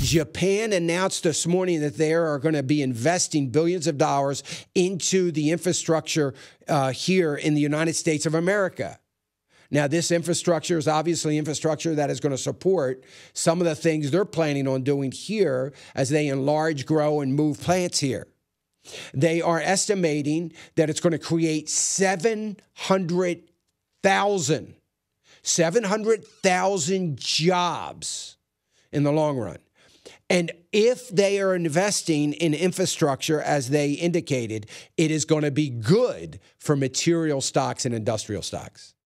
Japan announced this morning that they are going to be investing billions of dollars into the infrastructure uh, here in the United States of America. Now, this infrastructure is obviously infrastructure that is going to support some of the things they're planning on doing here as they enlarge, grow, and move plants here. They are estimating that it's going to create 700,000 700,000 jobs in the long run. And if they are investing in infrastructure, as they indicated, it is going to be good for material stocks and industrial stocks.